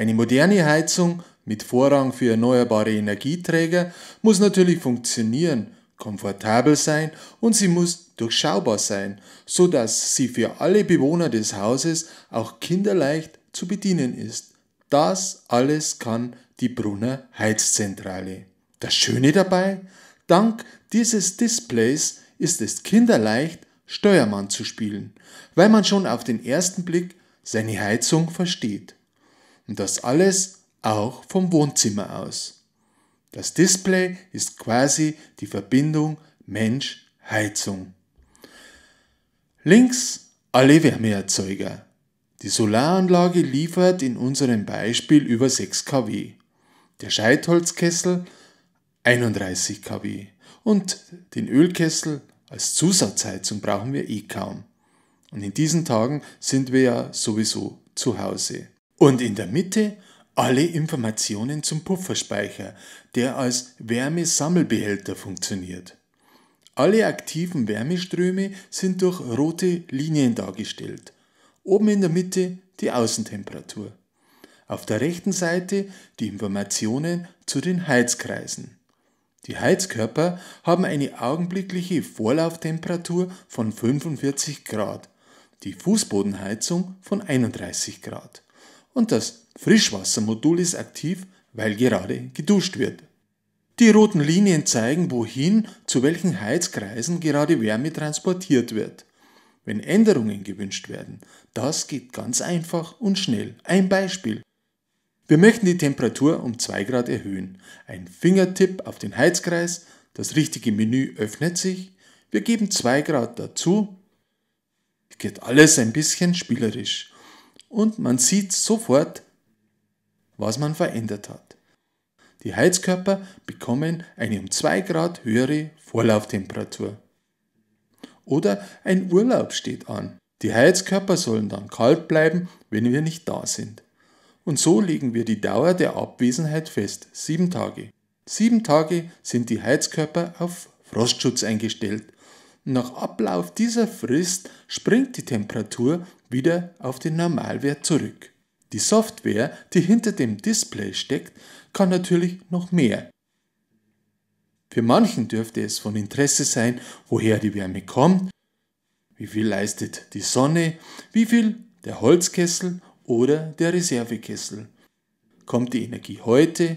Eine moderne Heizung mit Vorrang für erneuerbare Energieträger muss natürlich funktionieren, komfortabel sein und sie muss durchschaubar sein, so dass sie für alle Bewohner des Hauses auch kinderleicht zu bedienen ist. Das alles kann die Brunner Heizzentrale. Das Schöne dabei? Dank dieses Displays ist es kinderleicht, Steuermann zu spielen, weil man schon auf den ersten Blick seine Heizung versteht. Und das alles auch vom Wohnzimmer aus. Das Display ist quasi die Verbindung Mensch-Heizung. Links alle Wärmeerzeuger. Die Solaranlage liefert in unserem Beispiel über 6 kW. Der Scheitholzkessel 31 kW. Und den Ölkessel als Zusatzheizung brauchen wir eh kaum. Und in diesen Tagen sind wir ja sowieso zu Hause und in der Mitte alle Informationen zum Pufferspeicher, der als Wärmesammelbehälter funktioniert. Alle aktiven Wärmeströme sind durch rote Linien dargestellt. Oben in der Mitte die Außentemperatur. Auf der rechten Seite die Informationen zu den Heizkreisen. Die Heizkörper haben eine augenblickliche Vorlauftemperatur von 45 Grad, die Fußbodenheizung von 31 Grad und das Frischwassermodul ist aktiv, weil gerade geduscht wird. Die roten Linien zeigen, wohin, zu welchen Heizkreisen gerade Wärme transportiert wird. Wenn Änderungen gewünscht werden, das geht ganz einfach und schnell. Ein Beispiel. Wir möchten die Temperatur um 2 Grad erhöhen. Ein Fingertipp auf den Heizkreis, das richtige Menü öffnet sich, wir geben 2 Grad dazu. Geht alles ein bisschen spielerisch und man sieht sofort, was man verändert hat. Die Heizkörper bekommen eine um 2 Grad höhere Vorlauftemperatur. Oder ein Urlaub steht an. Die Heizkörper sollen dann kalt bleiben, wenn wir nicht da sind. Und so legen wir die Dauer der Abwesenheit fest, sieben Tage. Sieben Tage sind die Heizkörper auf Frostschutz eingestellt nach Ablauf dieser Frist springt die Temperatur wieder auf den Normalwert zurück. Die Software, die hinter dem Display steckt, kann natürlich noch mehr. Für manchen dürfte es von Interesse sein, woher die Wärme kommt, wie viel leistet die Sonne, wie viel der Holzkessel oder der Reservekessel. Kommt die Energie heute,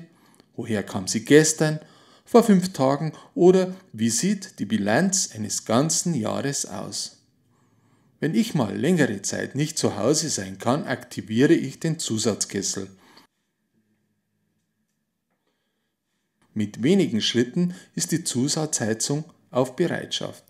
woher kam sie gestern vor fünf Tagen oder wie sieht die Bilanz eines ganzen Jahres aus? Wenn ich mal längere Zeit nicht zu Hause sein kann, aktiviere ich den Zusatzkessel. Mit wenigen Schritten ist die Zusatzheizung auf Bereitschaft.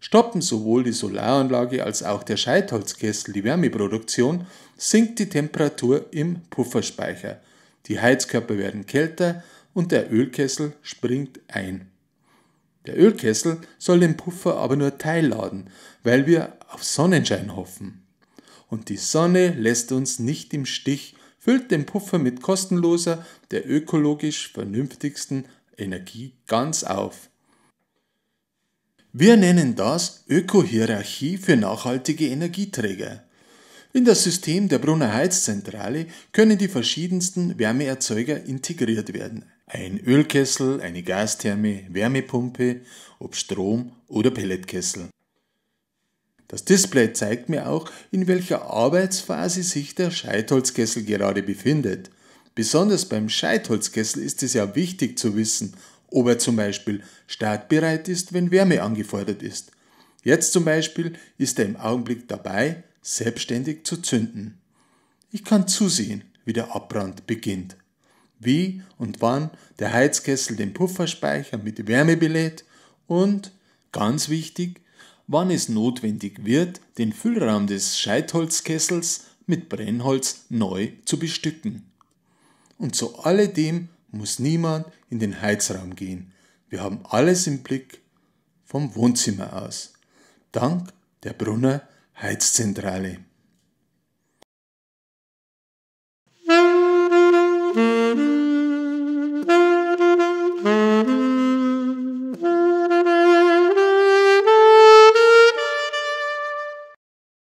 Stoppen sowohl die Solaranlage als auch der Scheitholzkessel die Wärmeproduktion, sinkt die Temperatur im Pufferspeicher – die Heizkörper werden kälter und der Ölkessel springt ein. Der Ölkessel soll den Puffer aber nur teilladen, weil wir auf Sonnenschein hoffen. Und die Sonne lässt uns nicht im Stich, füllt den Puffer mit kostenloser, der ökologisch vernünftigsten Energie ganz auf. Wir nennen das Ökohierarchie für nachhaltige Energieträger. In das System der Brunner Heizzentrale können die verschiedensten Wärmeerzeuger integriert werden. Ein Ölkessel, eine Gastherme, Wärmepumpe, ob Strom oder Pelletkessel. Das Display zeigt mir auch, in welcher Arbeitsphase sich der Scheitholzkessel gerade befindet. Besonders beim Scheitholzkessel ist es ja wichtig zu wissen, ob er zum Beispiel startbereit ist, wenn Wärme angefordert ist. Jetzt zum Beispiel ist er im Augenblick dabei, selbstständig zu zünden. Ich kann zusehen, wie der Abbrand beginnt, wie und wann der Heizkessel den Pufferspeicher mit Wärme belädt und, ganz wichtig, wann es notwendig wird, den Füllraum des Scheitholzkessels mit Brennholz neu zu bestücken. Und zu alledem muss niemand in den Heizraum gehen. Wir haben alles im Blick vom Wohnzimmer aus. Dank der Brunner Heizzentrale.